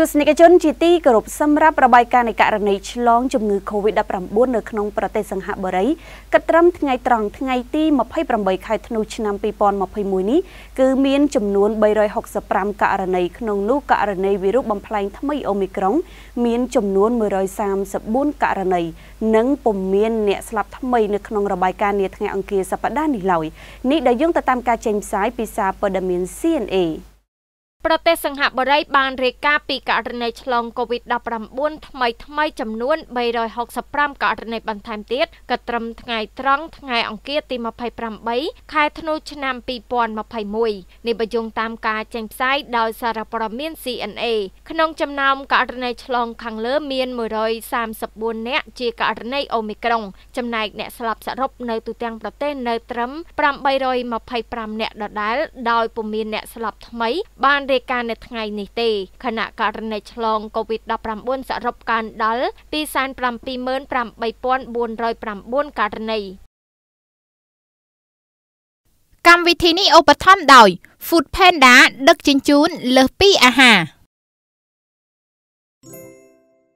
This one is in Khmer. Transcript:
ទស្សនិកជនជាទីគោរពសម្រាប់របាយការណ៍នៃករណីឆ្លងជំងឺ Covid-19 នៅក្នុងប្រទេសសិង្ហបុរីគិតត្រឹមថ្ងៃត្រង់ថ្ងៃទី28ខែធ្នូឆ្នាំ2021នេះគឺមានចំនួន365ករណីក្នុងនោះករណីវីរុសបំផ្លែងថ្មីអូមីក្រុង មានចំនួន134ករណីនិងពុំមានអ្នកស្លាប់ថ្មីនៅក្នុងរបាយការណ៍នាថ្ងៃអង្គារសប្តាហ៍នេះឡើយនេះដែលយោងទៅតាមការចេញផ្សាយពីសារព័ត៌មាន CNA ប្រទេសសង្ហបុរីបានរាយការណ៍ពីករណីឆ្លង COVID-19 ថ្មីថ្មីចំនួន365ករណីបន្ថែមទៀតក៏ត្រឹមថ្ងៃត្រង់ថ្ងៃអង្គារទី28ខែធ្នូឆ្នាំ2021នេះបញ្យងតាមការចេញផ្សាយដោយសារព័ត៌មាន CNA ក្នុងចំណោមករណីឆ្លងខាងលើមាន134នាក់ជាករណី Omicron ចំណែកអ្នកស្លាប់សរុបនៅទូទាំងប្រទេសនៅត្រឹម825នាក់ដដែលដោយពុំមានអ្នកស្លាប់ថ្មីបានរារាយការណ៍នៅថ្ងៃនេះទេខណៈករណីឆ្លង COVID-19 សរុបកើនដល់278,409ករណីកម្មវិធីនេះឧបត្ថម្ភដោយ Food Panda ដឹកជញ្ជូនលើសពីអាហារ